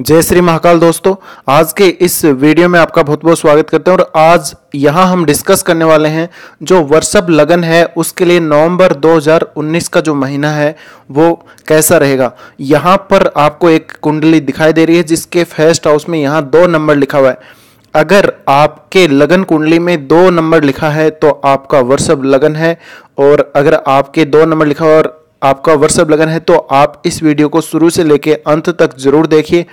जय श्री महाकाल दोस्तों आज के इस वीडियो में आपका बहुत बहुत स्वागत करते हैं और आज यहाँ हम डिस्कस करने वाले हैं जो वर्षअप लगन है उसके लिए नवंबर 2019 का जो महीना है वो कैसा रहेगा यहाँ पर आपको एक कुंडली दिखाई दे रही है जिसके फर्स्ट हाउस में यहाँ दो नंबर लिखा हुआ है अगर आपके लगन कुंडली में दो नंबर लिखा है तो आपका वर्षभ लगन है और अगर आपके दो नंबर लिखा और आपका व्हाट्सएप लगन है तो आप इस वीडियो को शुरू से लेकर अंत तक जरूर देखिए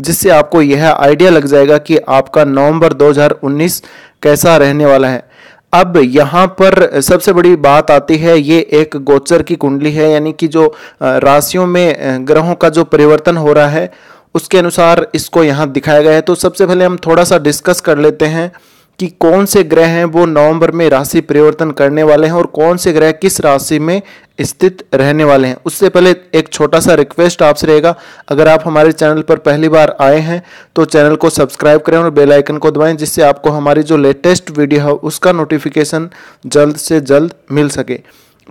जिससे आपको यह आइडिया लग जाएगा कि आपका नवंबर 2019 कैसा रहने वाला है अब यहाँ पर सबसे बड़ी बात आती है ये एक गोचर की कुंडली है यानी कि जो राशियों में ग्रहों का जो परिवर्तन हो रहा है उसके अनुसार इसको यहाँ दिखाया गया है तो सबसे पहले हम थोड़ा सा डिस्कस कर लेते हैं कि कौन से ग्रह हैं वो नवंबर में राशि परिवर्तन करने वाले हैं और कौन से ग्रह किस राशि में स्थित रहने वाले हैं उससे पहले एक छोटा सा रिक्वेस्ट आपसे रहेगा अगर आप हमारे चैनल पर पहली बार आए हैं तो चैनल को सब्सक्राइब करें और बेल आइकन को दबाएं जिससे आपको हमारी जो लेटेस्ट वीडियो है उसका नोटिफिकेशन जल्द से जल्द मिल सके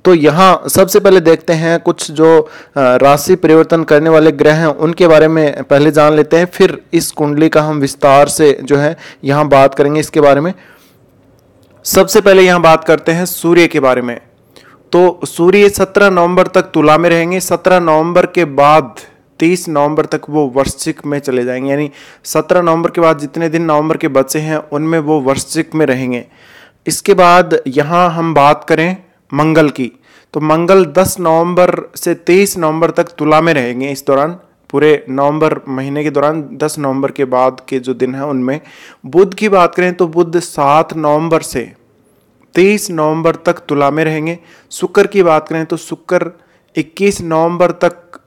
तो यहाँ सबसे पहले देखते हैं कुछ जो राशि परिवर्तन करने वाले ग्रह हैं उनके बारे में पहले जान लेते हैं फिर इस कुंडली का हम विस्तार से जो है यहाँ बात करेंगे इसके बारे में सबसे पहले यहाँ बात करते हैं सूर्य के बारे में तो सूर्य 17 नवंबर तक तुला में रहेंगे 17 नवंबर के बाद 30 नवंबर तक वो वर्षिक में चले जाएंगे यानी 17 नवंबर के बाद जितने दिन नवंबर के बचे हैं उनमें वो वर्षिक में रहेंगे इसके बाद यहाँ हम बात करें मंगल की तो मंगल 10 नवंबर से 23 नवंबर तक तुला में रहेंगे इस दौरान पूरे नवंबर महीने के दौरान 10 नवंबर के बाद के जो दिन हैं उनमें बुद्ध की बात करें तो बुद्ध 7 नवंबर से तेईस नवंबर तक तुला में रहेंगे शुक्र की बात करें तो शुक्र 21 नवंबर तक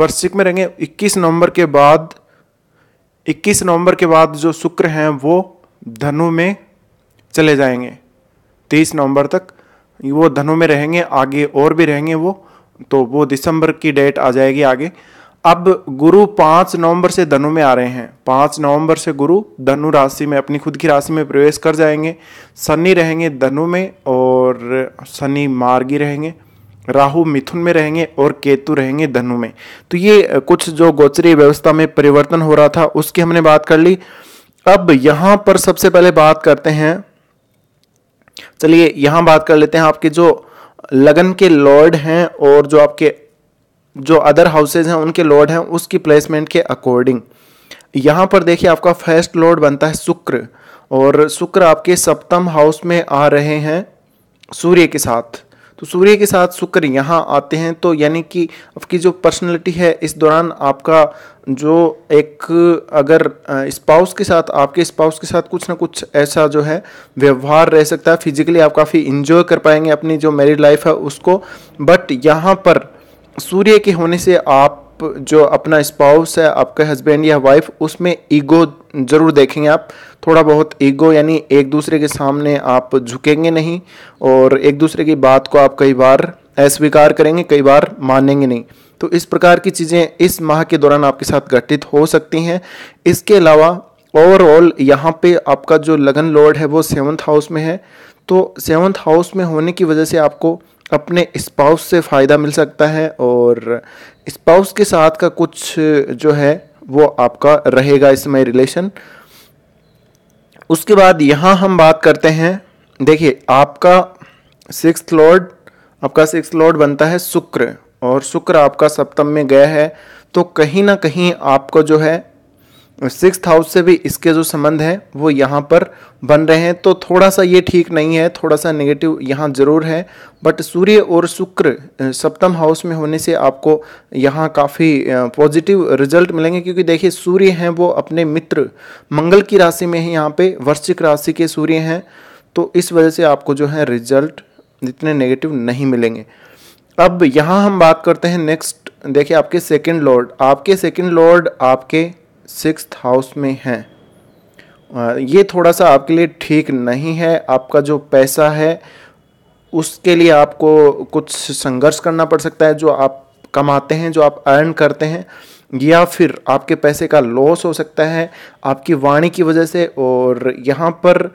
वर्षिक में रहेंगे 21 नवंबर के बाद 21 नवंबर के बाद जो शुक्र हैं वो धनु में चले जाएंगे 23 नवंबर तक वो धनु में रहेंगे आगे और भी रहेंगे वो तो वो दिसंबर की डेट आ जाएगी आगे अब गुरु पांच नवंबर से धनु में आ रहे हैं पांच नवंबर से गुरु धनु राशि में अपनी खुद की राशि में प्रवेश कर जाएंगे शनि रहेंगे धनु में और शनि मार्गी रहेंगे राहु मिथुन में रहेंगे और केतु रहेंगे धनु में तो ये कुछ जो गोचरीय व्यवस्था में परिवर्तन हो रहा था उसकी हमने बात कर ली अब यहाँ पर सबसे पहले बात करते हैं चलिए यहां बात कर लेते हैं आपके जो लगन के लॉर्ड हैं और जो आपके जो अदर हाउसेज हैं उनके लॉर्ड हैं उसकी प्लेसमेंट के अकॉर्डिंग यहाँ पर देखिए आपका फर्स्ट लॉर्ड बनता है शुक्र और शुक्र आपके सप्तम हाउस में आ रहे हैं सूर्य के साथ तो सूर्य के साथ शुक्र यहाँ आते हैं तो यानी कि आपकी जो पर्सनैलिटी है इस दौरान आपका जो एक अगर स्पाउस के साथ आपके स्पाउस के साथ कुछ ना कुछ ऐसा जो है व्यवहार रह सकता है फिजिकली आप काफ़ी इंजॉय कर पाएंगे अपनी जो मैरिड लाइफ है उसको बट यहाँ पर सूर्य के होने से आप जो अपना स्पाउस है आपका हस्बैंड या वाइफ उसमें ईगो ज़रूर देखेंगे आप थोड़ा बहुत ईगो यानी एक दूसरे के सामने आप झुकेंगे नहीं और एक दूसरे की बात को आप कई बार अस्वीकार करेंगे कई बार मानेंगे नहीं तो इस प्रकार की चीज़ें इस माह के दौरान आपके साथ घटित हो सकती हैं इसके अलावा ओवरऑल यहाँ पे आपका जो लगन लॉर्ड है वो सेवन्थ हाउस में है तो सेवन्थ हाउस में होने की वजह से आपको अपने स्पाउस से फ़ायदा मिल सकता है और स्पाउस के साथ का कुछ जो है वो आपका रहेगा इसमें रिलेशन उसके बाद यहाँ हम बात करते हैं देखिए आपका सिक्स लॉर्ड आपका सिक्स लॉर्ड बनता है शुक्र और शुक्र आपका सप्तम में गया है तो कहीं ना कहीं आपको जो है सिक्स हाउस से भी इसके जो संबंध हैं वो यहाँ पर बन रहे हैं तो थोड़ा सा ये ठीक नहीं है थोड़ा सा नेगेटिव यहाँ ज़रूर है बट सूर्य और शुक्र सप्तम हाउस में होने से आपको यहाँ काफ़ी पॉजिटिव रिजल्ट मिलेंगे क्योंकि देखिए सूर्य हैं वो अपने मित्र मंगल की राशि में ही यहाँ पे वृश्चिक राशि के सूर्य हैं तो इस वजह से आपको जो है रिजल्ट इतने नेगेटिव नहीं मिलेंगे अब यहाँ हम बात करते हैं नेक्स्ट देखिए आपके सेकेंड लॉर्ड आपके सेकेंड लॉर्ड आपके सिक्स हाउस में हैं ये थोड़ा सा आपके लिए ठीक नहीं है आपका जो पैसा है उसके लिए आपको कुछ संघर्ष करना पड़ सकता है जो आप कमाते हैं जो आप अर्न करते हैं या फिर आपके पैसे का लॉस हो सकता है आपकी वाणी की वजह से और यहाँ पर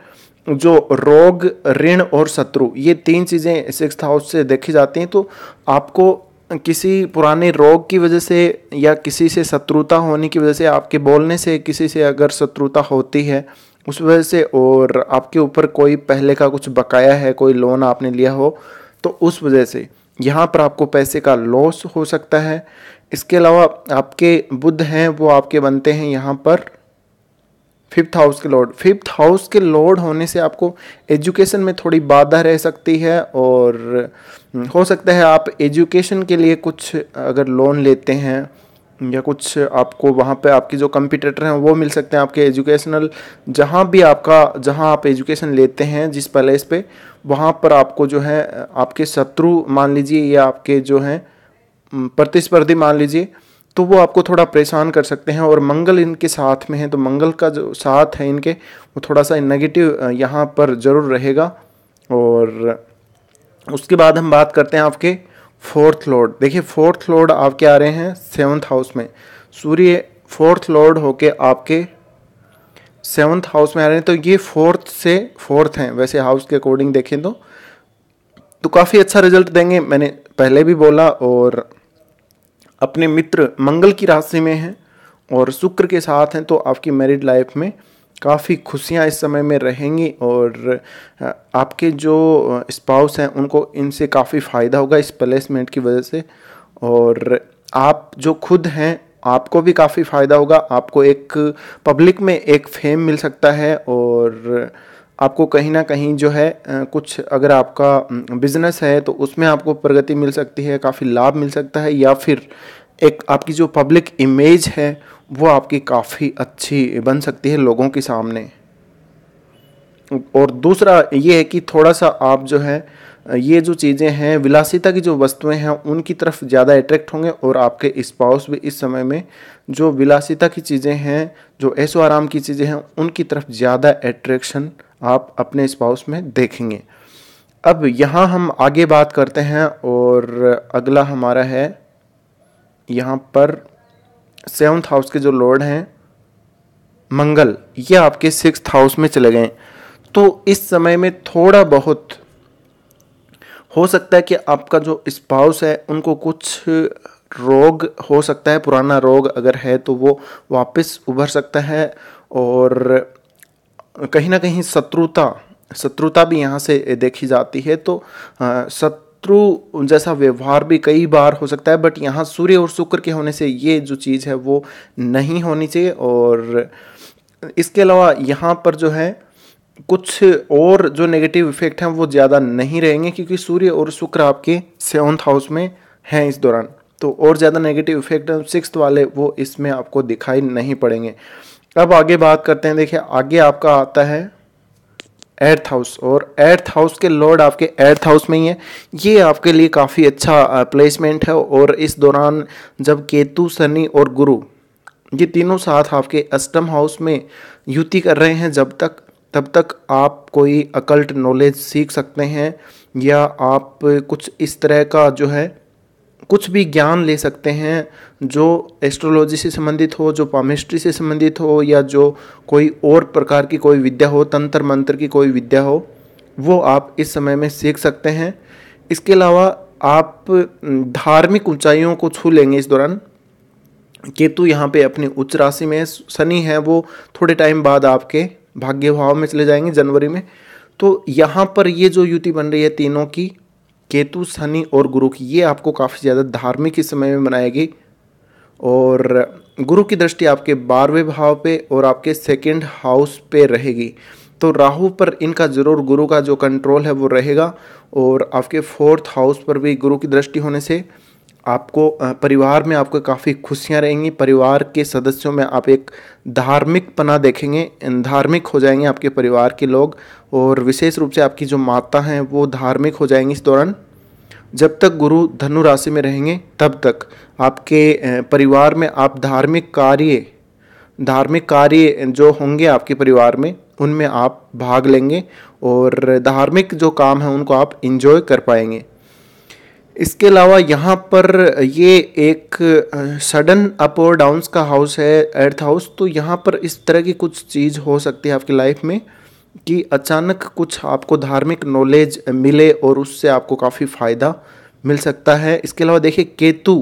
जो रोग ऋण और शत्रु ये तीन चीज़ें सिक्स हाउस से देखी जाती हैं तो आपको किसी पुराने रोग की वजह से या किसी से शत्रुता होने की वजह से आपके बोलने से किसी से अगर शत्रुता होती है उस वजह से और आपके ऊपर कोई पहले का कुछ बकाया है कोई लोन आपने लिया हो तो उस वजह से यहाँ पर आपको पैसे का लॉस हो सकता है इसके अलावा आपके बुद्ध हैं वो आपके बनते हैं यहाँ पर फिफ्थ हाउस के लॉर्ड फिफ्थ हाउस के लॉर्ड होने से आपको एजुकेशन में थोड़ी बाधा रह सकती है और हम्म, हो सकता है आप एजुकेशन के लिए कुछ अगर लोन लेते हैं या कुछ आपको वहाँ पे आपकी जो कंपिटेटर हैं वो मिल सकते हैं आपके एजुकेशनल जहाँ भी आपका जहाँ आप एजुकेशन लेते हैं जिस प्लेस पे वहाँ पर आपको जो है आपके शत्रु मान लीजिए या आपके जो हैं प्रतिस्पर्धी मान लीजिए तो वो आपको थोड़ा परेशान कर सकते हैं और मंगल इनके साथ में है तो मंगल का जो साथ है इनके वो थोड़ा सा नेगेटिव यहाँ पर ज़रूर रहेगा और उसके बाद हम बात करते हैं आपके फोर्थ लॉर्ड देखिए फोर्थ लॉर्ड आपके आ रहे हैं सेवन्थ हाउस में सूर्य फोर्थ लॉर्ड होके आपके सेवन्थ हाउस में आ रहे हैं तो ये फोर्थ से फोर्थ हैं वैसे हाउस के अकॉर्डिंग देखें तो तो काफ़ी अच्छा रिजल्ट देंगे मैंने पहले भी बोला और अपने मित्र मंगल की राशि में हैं और शुक्र के साथ हैं तो आपकी मैरिड लाइफ में काफ़ी खुशियाँ इस समय में रहेंगी और आपके जो स्पाउस हैं उनको इनसे काफ़ी फ़ायदा होगा इस प्लेसमेंट की वजह से और आप जो खुद हैं आपको भी काफ़ी फ़ायदा होगा आपको एक पब्लिक में एक फेम मिल सकता है और आपको कहीं ना कहीं जो है कुछ अगर आपका बिजनेस है तो उसमें आपको प्रगति मिल सकती है काफ़ी लाभ मिल सकता है या फिर एक आपकी जो पब्लिक इमेज है वो आपकी काफ़ी अच्छी बन सकती है लोगों के सामने और दूसरा ये है कि थोड़ा सा आप जो है ये जो चीज़ें हैं विलासिता की जो वस्तुएं हैं उनकी तरफ ज़्यादा अट्रैक्ट होंगे और आपके स्पाउस भी इस समय में जो विलासिता की चीज़ें हैं जो ऐसो आराम की चीज़ें हैं उनकी तरफ ज़्यादा अट्रैक्शन आप अपने स्पाउस में देखेंगे अब यहाँ हम आगे बात करते हैं और अगला हमारा है यहाँ पर सेवन्थ हाउस के जो लॉर्ड हैं मंगल ये आपके सिक्स हाउस में चले गए तो इस समय में थोड़ा बहुत हो सकता है कि आपका जो स्पाउस है उनको कुछ रोग हो सकता है पुराना रोग अगर है तो वो वापस उभर सकता है और कहीं ना कहीं शत्रुता शत्रुता भी यहाँ से देखी जाती है तो सत शत्रु जैसा व्यवहार भी कई बार हो सकता है बट यहाँ सूर्य और शुक्र के होने से ये जो चीज़ है वो नहीं होनी चाहिए और इसके अलावा यहाँ पर जो है कुछ और जो नेगेटिव इफेक्ट हैं वो ज़्यादा नहीं रहेंगे क्योंकि सूर्य और शुक्र आपके सेवन्थ हाउस में हैं इस दौरान तो और ज़्यादा नेगेटिव इफेक्ट सिक्स वाले वो इसमें आपको दिखाई नहीं पड़ेंगे अब आगे बात करते हैं देखिए आगे आपका आता है एर्थ हाउस और एर्थ हाउस के लॉर्ड आपके एर्थ हाउस में ही है ये आपके लिए काफ़ी अच्छा प्लेसमेंट है और इस दौरान जब केतु शनि और गुरु ये तीनों साथ आपके अष्टम हाउस में युति कर रहे हैं जब तक तब तक आप कोई अकल्ट नॉलेज सीख सकते हैं या आप कुछ इस तरह का जो है कुछ भी ज्ञान ले सकते हैं जो एस्ट्रोलॉजी से संबंधित हो जो पामिस्ट्री से संबंधित हो या जो कोई और प्रकार की कोई विद्या हो तंत्र मंत्र की कोई विद्या हो वो आप इस समय में सीख सकते हैं इसके अलावा आप धार्मिक ऊंचाइयों को छू लेंगे इस दौरान केतु यहाँ पे अपनी उच्च राशि में शनि है वो थोड़े टाइम बाद आपके भाग्य भाव में चले जाएंगे जनवरी में तो यहाँ पर ये जो युति बन रही है तीनों की केतु शनि और गुरु की ये आपको काफ़ी ज़्यादा धार्मिक इस समय में बनाएगी और गुरु की दृष्टि आपके बारहवें भाव पे और आपके सेकंड हाउस पे रहेगी तो राहु पर इनका ज़रूर गुरु का जो कंट्रोल है वो रहेगा और आपके फोर्थ हाउस पर भी गुरु की दृष्टि होने से आपको परिवार में आपको काफ़ी खुशियाँ रहेंगी परिवार के सदस्यों में आप एक धार्मिक पना देखेंगे धार्मिक हो जाएंगे आपके परिवार के लोग और विशेष रूप से आपकी जो माता हैं वो धार्मिक हो जाएंगी इस दौरान जब तक गुरु धनु राशि में रहेंगे तब तक आपके परिवार में आप धार्मिक कार्य धार्मिक कार्य जो होंगे आपके परिवार में उनमें आप भाग लेंगे और धार्मिक जो काम है उनको आप इन्जॉय कर पाएंगे इसके अलावा यहाँ पर ये एक सडन अप और डाउन्स का हाउस है अर्थ हाउस तो यहाँ पर इस तरह की कुछ चीज़ हो सकती है आपकी लाइफ में कि अचानक कुछ आपको धार्मिक नॉलेज मिले और उससे आपको काफ़ी फ़ायदा मिल सकता है इसके अलावा देखिए केतु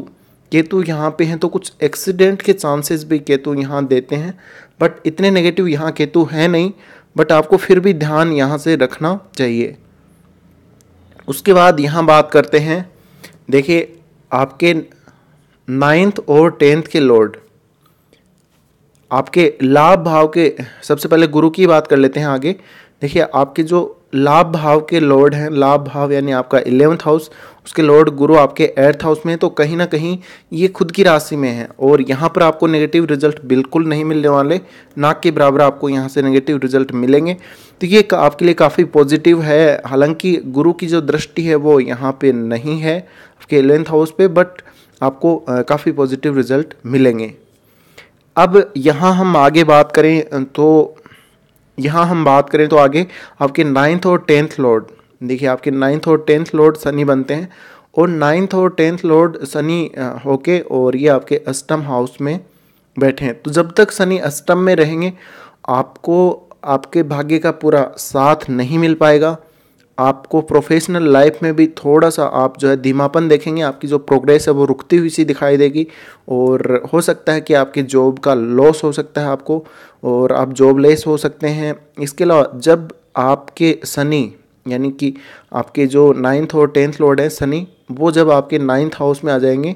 केतु यहाँ पे हैं तो कुछ एक्सीडेंट के चांसेस भी केतु यहाँ देते हैं बट इतने नेगेटिव यहाँ केतु है नहीं बट आपको फिर भी ध्यान यहाँ से रखना चाहिए उसके बाद यहाँ बात करते हैं देखिए आपके नाइन्थ और टेंथ के लॉर्ड आपके लाभ भाव के सबसे पहले गुरु की बात कर लेते हैं आगे देखिए आपके जो लाभ भाव के लॉर्ड हैं लाभ भाव यानी आपका इलेवंथ हाउस उसके लॉर्ड गुरु आपके एर्थ हाउस में है तो कहीं ना कहीं ये खुद की राशि में है और यहाँ पर आपको नेगेटिव रिजल्ट बिल्कुल नहीं मिलने वाले नाक के बराबर आपको यहाँ से नेगेटिव रिजल्ट मिलेंगे तो ये आपके लिए काफ़ी पॉजिटिव है हालांकि गुरु की जो दृष्टि है वो यहाँ पे नहीं है आपके इलेवंथ हाउस पे बट आपको काफ़ी पॉजिटिव रिजल्ट मिलेंगे अब यहाँ हम आगे बात करें तो यहाँ हम बात करें तो आगे आपके नाइन्थ और टेंथ लॉर्ड देखिए आपके नाइन्थ और टेंथ लॉर्ड सनी बनते हैं और नाइन्थ और टेंथ लॉर्ड सनी होके और ये आपके अष्टम हाउस में बैठे हैं तो जब तक सनी अष्टम में रहेंगे आपको आपके भाग्य का पूरा साथ नहीं मिल पाएगा आपको प्रोफेशनल लाइफ में भी थोड़ा सा आप जो है धीमापन देखेंगे आपकी जो प्रोग्रेस है वो रुकती हुई सी दिखाई देगी और हो सकता है कि आपकी जॉब का लॉस हो सकता है आपको और आप जॉब लेस हो सकते हैं इसके अलावा जब आपके सनी यानी कि आपके जो नाइन्थ और टेंथ लॉर्ड हैं सनी वो जब आपके नाइन्थ हाउस में आ जाएंगे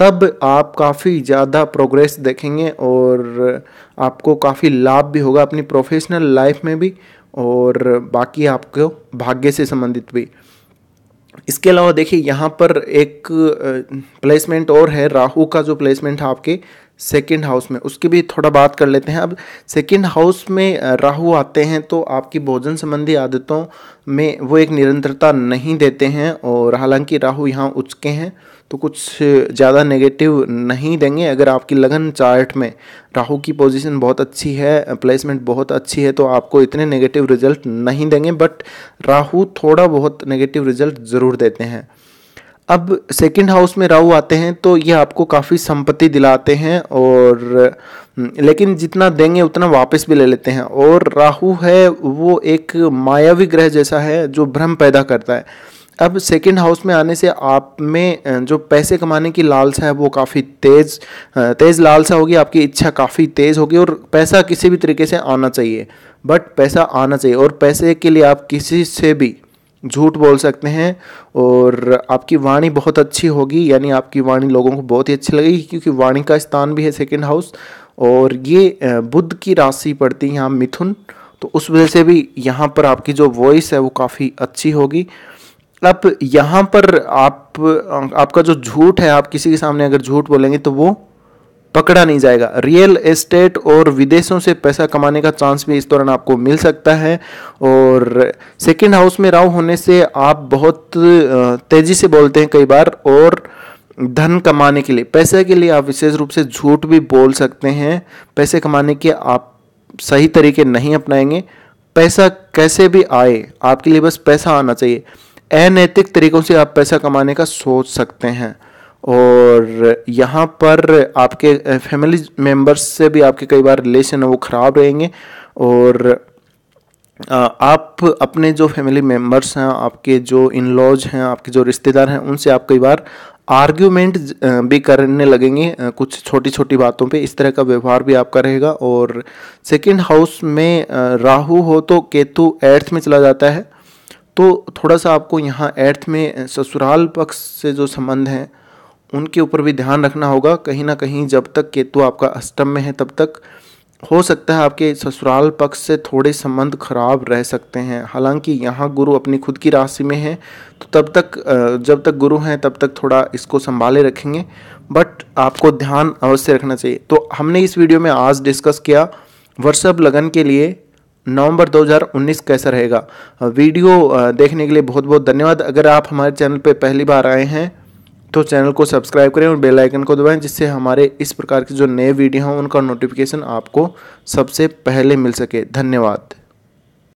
तब आप काफ़ी ज़्यादा प्रोग्रेस देखेंगे और आपको काफ़ी लाभ भी होगा अपनी प्रोफेशनल लाइफ में भी और बाकी आपको भाग्य से संबंधित भी इसके अलावा देखिए यहाँ पर एक प्लेसमेंट और है राहु का जो प्लेसमेंट है आपके सेकेंड हाउस में उसकी भी थोड़ा बात कर लेते हैं अब सेकेंड हाउस में राहु आते हैं तो आपकी भोजन संबंधी आदतों में वो एक निरंतरता नहीं देते हैं और हालांकि राहु यहाँ उचके हैं तो कुछ ज़्यादा नेगेटिव नहीं देंगे अगर आपकी लगन चार्ट में राहु की पोजीशन बहुत अच्छी है प्लेसमेंट बहुत अच्छी है तो आपको इतने नेगेटिव रिजल्ट नहीं देंगे बट राहु थोड़ा बहुत नेगेटिव रिजल्ट ज़रूर देते हैं अब सेकंड हाउस में राहु आते हैं तो ये आपको काफ़ी संपत्ति दिलाते हैं और हम्म, लेकिन जितना देंगे उतना वापस भी ले लेते हैं और राहु है वो एक मायावी ग्रह जैसा है जो भ्रम पैदा करता है अब सेकंड हाउस में आने से आप में जो पैसे कमाने की लालसा है वो काफ़ी तेज़ तेज़ लालसा होगी आपकी इच्छा काफ़ी तेज़ होगी और पैसा किसी भी तरीके से आना चाहिए बट पैसा आना चाहिए और पैसे के लिए आप किसी से भी झूठ बोल सकते हैं और आपकी वाणी बहुत अच्छी होगी यानी आपकी वाणी लोगों को बहुत ही अच्छी लगेगी क्योंकि वाणी का स्थान भी है सेकेंड हाउस और ये बुद्ध की राशि पड़ती है यहाँ मिथुन तो उस वजह से भी यहाँ पर आपकी जो वॉइस है वो काफ़ी अच्छी होगी अब यहाँ पर आप आपका जो झूठ है आप किसी के सामने अगर झूठ बोलेंगे तो वो पकड़ा नहीं जाएगा रियल एस्टेट और विदेशों से पैसा कमाने का चांस भी इस दौरान आपको मिल सकता है और सेकंड हाउस में राव होने से आप बहुत तेज़ी से बोलते हैं कई बार और धन कमाने के लिए पैसे के लिए आप विशेष रूप से झूठ भी बोल सकते हैं पैसे कमाने के आप सही तरीके नहीं अपनाएंगे पैसा कैसे भी आए आपके लिए बस पैसा आना चाहिए अनैतिक तरीकों से आप पैसा कमाने का सोच सकते हैं और यहाँ पर आपके फैमिली मेम्बर्स से भी आपके कई बार रिलेशन है वो ख़राब रहेंगे और आप अपने जो फैमिली मेम्बर्स हैं आपके जो इन लॉज हैं आपके जो रिश्तेदार हैं उनसे आप कई बार आर्ग्यूमेंट भी करने लगेंगे कुछ छोटी छोटी बातों पे इस तरह का व्यवहार भी आपका रहेगा और सेकंड हाउस में राहु हो तो केतु एर्थ में चला जाता है तो थोड़ा सा आपको यहाँ एर्थ में ससुराल पक्ष से जो संबंध हैं उनके ऊपर भी ध्यान रखना होगा कहीं ना कहीं जब तक केतु आपका अष्टम में है तब तक हो सकता है आपके ससुराल पक्ष से थोड़े संबंध खराब रह सकते हैं हालांकि यहाँ गुरु अपनी खुद की राशि में है तो तब तक जब तक गुरु हैं तब तक थोड़ा इसको संभाले रखेंगे बट आपको ध्यान अवश्य रखना चाहिए तो हमने इस वीडियो में आज डिस्कस किया वर्षभ लगन के लिए नवंबर 2019 कैसा रहेगा वीडियो देखने के लिए बहुत बहुत धन्यवाद अगर आप हमारे चैनल पर पहली बार आए हैं तो चैनल को सब्सक्राइब करें और बेल आइकन को दबाएं जिससे हमारे इस प्रकार के जो नए वीडियो हों उनका नोटिफिकेशन आपको सबसे पहले मिल सके धन्यवाद